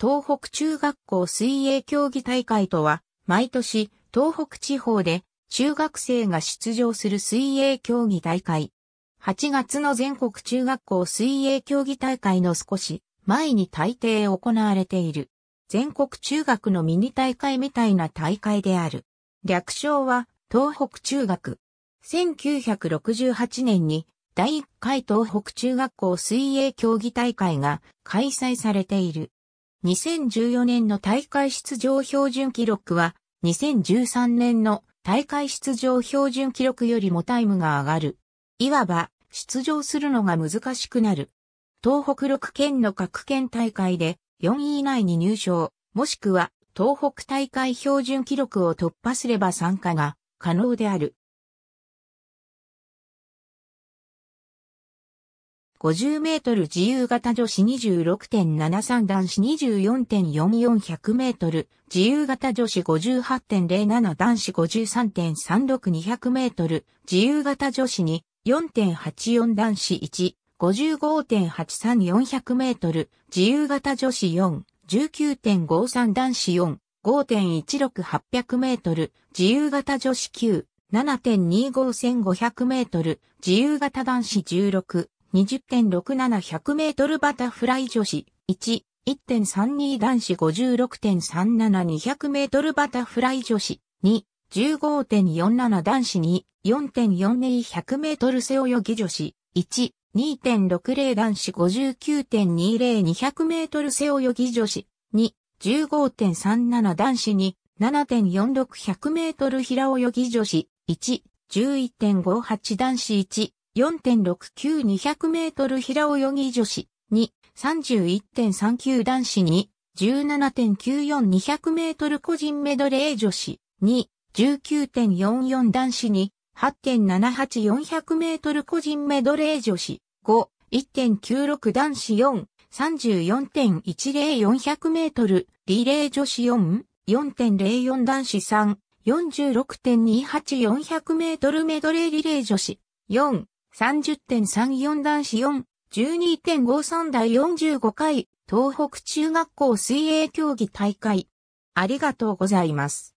東北中学校水泳競技大会とは、毎年、東北地方で、中学生が出場する水泳競技大会。8月の全国中学校水泳競技大会の少し前に大抵行われている。全国中学のミニ大会みたいな大会である。略称は東北中学。1968年に第1回東北中学校水泳競技大会が開催されている。2014年の大会出場標準記録は、2013年の大会出場標準記録よりもタイムが上がる。いわば、出場するのが難しくなる。東北6県の各県大会で4位以内に入賞、もしくは東北大会標準記録を突破すれば参加が可能である。50メートル自由形女子26.73男子2 4 4 4 0 0メートル、自由形女子58.07男子53.36200メートル、自由形女子に4.84男子1、55.83400メートル、自由形女子4、19.53男子4、5.16800メートル、自由形女子9、7 2 5 5 0 0メートル、自由形男子16、20.67100メートルバタフライ女子1、1.32男子56.37200メートルバタフライ女子2、15.47男子2、4.42100メートル背泳ぎ女子1、2.60男子59.20200メートル背泳ぎ女子2、15.37男子2、7 4 6 0 0メートル平泳ぎ女子1、11.58男子1、4.69200メートル平泳ぎ女子に31.39男子に17.94200メートル個人メドレー女子に19.44男子に8.78400メートル個人メドレー女子5 1.96男子4 34.10400メートルリレー女子4 4.04男子3 46.28400メートルメドレーリレー女子4 30.34男子4、12.53第45回東北中学校水泳競技大会。ありがとうございます。